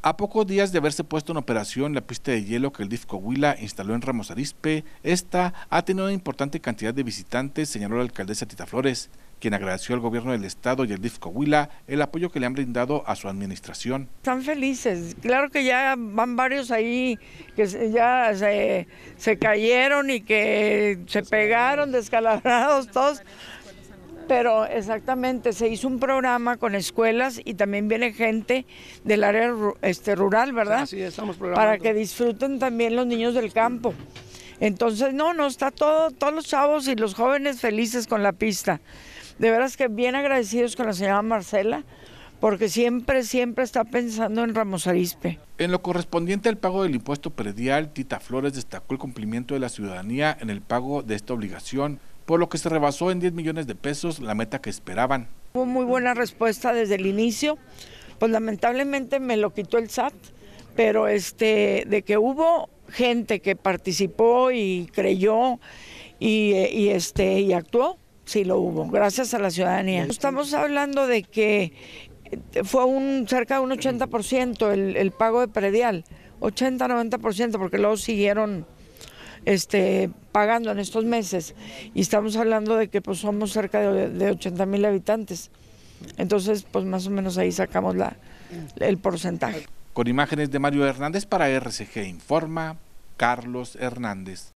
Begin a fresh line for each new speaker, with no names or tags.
A pocos días de haberse puesto en operación la pista de hielo que el DIF Coahuila instaló en Ramos Arispe, esta ha tenido una importante cantidad de visitantes, señaló la alcaldesa Tita Flores, quien agradeció al gobierno del estado y al DIF Coahuila el apoyo que le han brindado a su administración.
Están felices, claro que ya van varios ahí que ya se, se cayeron y que se pegaron descalabrados todos, pero exactamente se hizo un programa con escuelas y también viene gente del área este, rural, ¿verdad? Sí, estamos Para que disfruten también los niños del campo. Entonces, no, no, está todo, todos los chavos y los jóvenes felices con la pista. De veras que bien agradecidos con la señora Marcela, porque siempre, siempre está pensando en Ramos Arispe.
En lo correspondiente al pago del impuesto predial, Tita Flores destacó el cumplimiento de la ciudadanía en el pago de esta obligación por lo que se rebasó en 10 millones de pesos la meta que esperaban.
Hubo muy buena respuesta desde el inicio, pues lamentablemente me lo quitó el SAT, pero este, de que hubo gente que participó y creyó y, eh, este, y actuó, sí lo hubo, gracias a la ciudadanía. Estamos hablando de que fue un cerca de un 80% el, el pago de predial, 80-90%, porque luego siguieron este, pagando en estos meses. Y estamos hablando de que pues, somos cerca de, de 80 mil habitantes. Entonces, pues más o menos ahí sacamos la,
el porcentaje. Con imágenes de Mario Hernández para RCG Informa, Carlos Hernández.